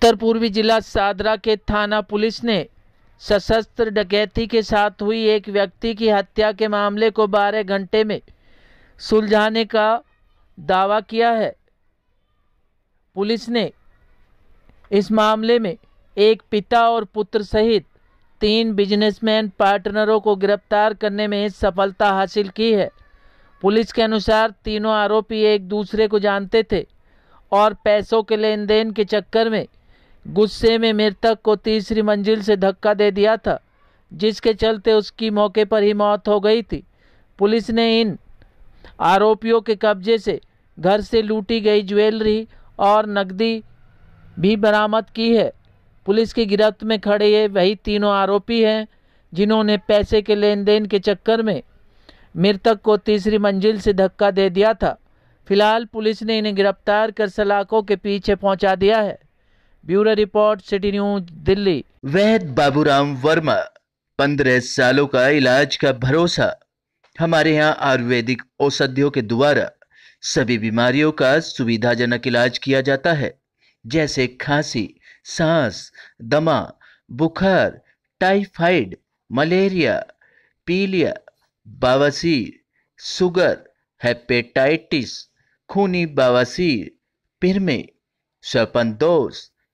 उत्तर पूर्वी जिला सादरा के थाना पुलिस ने सशस्त्र डकैती के साथ हुई एक व्यक्ति की हत्या के मामले को 12 घंटे में सुलझाने का दावा किया है पुलिस ने इस मामले में एक पिता और पुत्र सहित तीन बिजनेसमैन पार्टनरों को गिरफ्तार करने में सफलता हासिल की है पुलिस के अनुसार तीनों आरोपी एक दूसरे को जानते थे और पैसों के लेन देन के चक्कर में गुस्से में मृतक को तीसरी मंजिल से धक्का दे दिया था जिसके चलते उसकी मौके पर ही मौत हो गई थी पुलिस ने इन आरोपियों के कब्जे से घर से लूटी गई ज्वेलरी और नकदी भी बरामद की है पुलिस की गिरफ्त में खड़े ये वही तीनों आरोपी हैं जिन्होंने पैसे के लेन देन के चक्कर में मृतक को तीसरी मंजिल से धक्का दे दिया था फिलहाल पुलिस ने इन्हें गिरफ्तार कर सलाखों के पीछे पहुंचा दिया है bureau report city news Delhi Vaid Baburam Verma पंद्रह सालों का इलाज का भरोसा हमारे यहाँ आयुर्वेदिक औषधियों के द्वारा सभी बीमारियों का सुविधाजनक इलाज किया जाता है जैसे खांसी सांस दमा बुखार टाइफाइड मलेरिया पीलिया बावासीर सुगर हेपेटाइटिस खूनी बावासीर पिरमे स्वपन सरपंदोस